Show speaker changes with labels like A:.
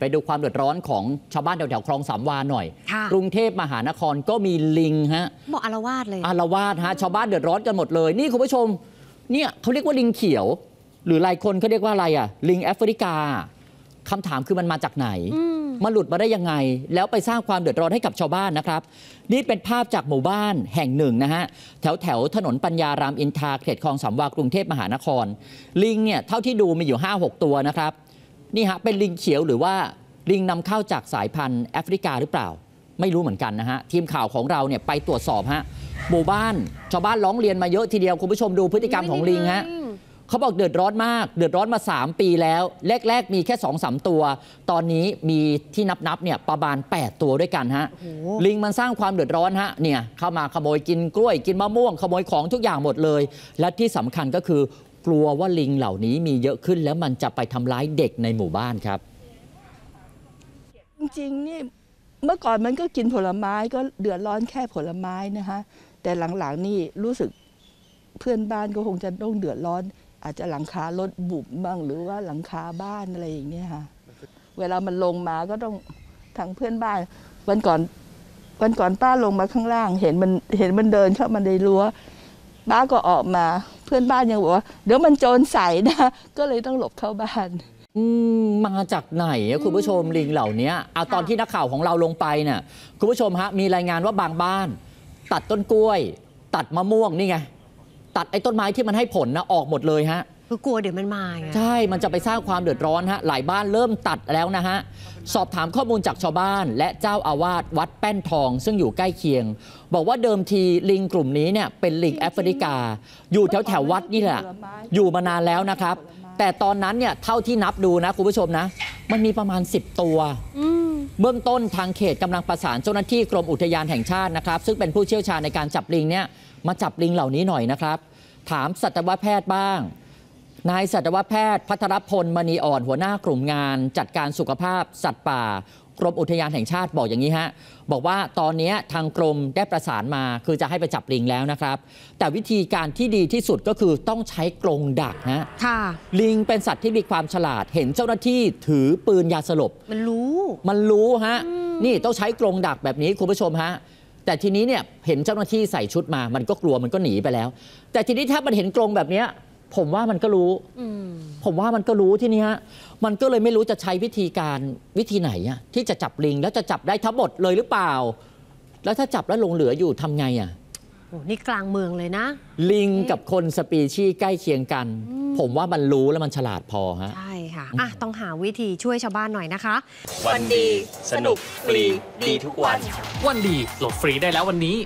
A: ไปดูความเดือดร้อนของชาวบ้านแถวๆคลองสามวาหน่อยกรุงเทพมหานครก็มีลิงฮะบอกอารวาสเลย อารวาสฮะ ชาวบ้านเดือดร้อนกันหมดเลย นี่คุณผู้ชมเนี่ยเขาเรียกว่าลิงเขียว หรือหลายคนเขาเรียกว่าอะไรอ่ะ ลิงแอฟริกาคำถามคือมันมาจากไหน มาหลุดมาได้ยังไง แล้วไปสร้างความเดือดร้อนให้กับชาวบ้านนะครับ นี่เป็นภาพจากหมู่บ้านแห่งหนึ่งนะฮะแถวแถวถนนปัญญารามอินทาเขตคลองสามวากรุงเทพมหานคร ลิงเนี่ยเท่าที่ดูมีอยู่5กตัวนะครับนี่ฮะ เป็นลิงเขียวหรือว่าลิงนำเข้าจากสายพันธุ์แอฟริกาหรือเปล่า ไม่รู้เหมือนกันนะฮะ ทีมข่าวของเราเนี่ยไปตรวจสอบฮะหมู่บ้านชาวบ้านร้องเรียนมาเยอะ ทีเดียวคุณผู้ชมดูพฤติกรรมของลิงฮะเขาบอกเดือดร้อนมาก เดือดร้อนมา 3 ปีแล้วแรกๆมีแค่2อสตัว ตอนนี้มีที่นับๆเนี่ยประมาณ8ตัวด้วยกันฮะลิงมันสร้างความเดือดร้อนฮะเนี่ยเข้ามาขโมยกินกล้วย กินมะม่วงขโมยของทุกอย่างหมดเลย และที่สำคัญก็คือกลัวว่าลิงเหล่านี้มีเยอะขึ้นแล้วมันจะไปทำร้ายเด็กในหมู่บ้านครับ
B: จริงๆนี่เมื่อก่อนมันก็กินผลไม้ก็เดือดร้อนแค่ผลไม้นะคะแต่หลังๆนี่รู้สึกเพื่อนบ้านก็คงจะต้องเดือดร้อน อาจจะหลังคารถบุบบ้างหรือว่าหลังคาบ้านอะไรอย่างเงี้ยค่ะ เวลามันลงมาก็ต้องทางเพื่อนบ้านวันก่อนวันก่อนป้าลงมาข้างล่าง เห็นมันเห็นมันเดินเข้ามาในรั้วป้าก็ออกมาเพื่อนบ้านยังบอกว่า เดี๋ยวมันโจรใส่นะ ก็เลยต้องหลบเข้าบ้านมาจากไหนคุณผู้
A: ชมลิงเหล่านี้เอาตอนที่นักข่าวของเราลงไปเนี่ยคุณผู้ชมฮะมีรายงานว่าบางบ้าน ตัดต้นกล้วย ตัดมะม่วงนี่ไงตัดไอ้ต้นไม้ที่มันให้ผลนะออกหมดเลยฮะคือกลัวเดี๋ยวมันมาไงใช่ มันจะไปสร้างความเดือดร้อนฮะ หลายบ้านเริ่มตัดแล้วนะฮะ สอบถามข้อมูลจากชาวบ้าน และเจ้าอาวาสวัดแป้นทอง ซึ่งอยู่ใกล้เคียง บอกว่าเดิมทีลิงกลุ่มนี้เนี่ย เป็นลิงแอฟริกา อยู่แถวแถววัดนี่แหละ อยู่มานานแล้วนะครับ แต่ตอนนั้นเนี่ยเท่าที่นับดูนะ คุณผู้ชมนะ มันมีประมาณ 10 ตัวเบื้องต้นทางเขตกำลังประสาน เจ้าหน้าที่กรมอุทยานแห่งชาตินะครับ ซึ่งเป็นผู้เชี่ยวชาญในการจับลิงเนี่ยมาจับลิงเหล่านี้หน่อยนะครับ ถามสัตวแพทย์บ้างนายสัตวแพทย์ พัทรพล มณีอ่อน หัวหน้ากลุ่มงาน จัดการสุขภาพสัตว์ป่า กรมอุทยานแห่งชาติบอกอย่างนี้ฮะ บอกว่าตอนนี้ทางกรมได้ประสานมา คือจะให้ไปจับลิงแล้วนะครับ แต่วิธีการที่ดีที่สุดก็คือต้องใช้กรงดักนะค่ะ ลิงเป็นสัตว์ที่มีความฉลาด เห็นเจ้าหน้าที่ถือปืนยาสลบมันรู้มันรู้ฮะ นี่ต้องใช้กรงดักแบบนี้คุณผู้ชมฮะแต่ทีนี้เนี่ยเห็นเจ้าหน้าที่ใส่ชุดมา มันก็กลัวมันก็หนีไปแล้ว แต่ทีนี้ถ้ามันเห็นกรงแบบนี้ผมว่ามันก็รู้ผมว่ามันก็รู้ที่นี้ฮะ มันก็เลยไม่รู้จะใช้วิธีการวิธีไหนอะที่จะจับลิงแล้วจะจับได้ทั้งหมดเลยหรือเปล่า แล้วถ้าจับแล้วลงเหลืออยู่ทำไงอะโอ้นี่กลางเมืองเลยนะ ลิงกับคนสปีชีใกล้เคียงกัน ผมว่ามันรู้แล้วมันฉลาดพอฮะ ใช่ค่ะอ่ะต้องหาวิธีช่วยชาวบ้านหน่อยนะคะ วันดีสนุกฟรีดีทุกวัน วันดีโหลดฟรีได้แล้ววันนี้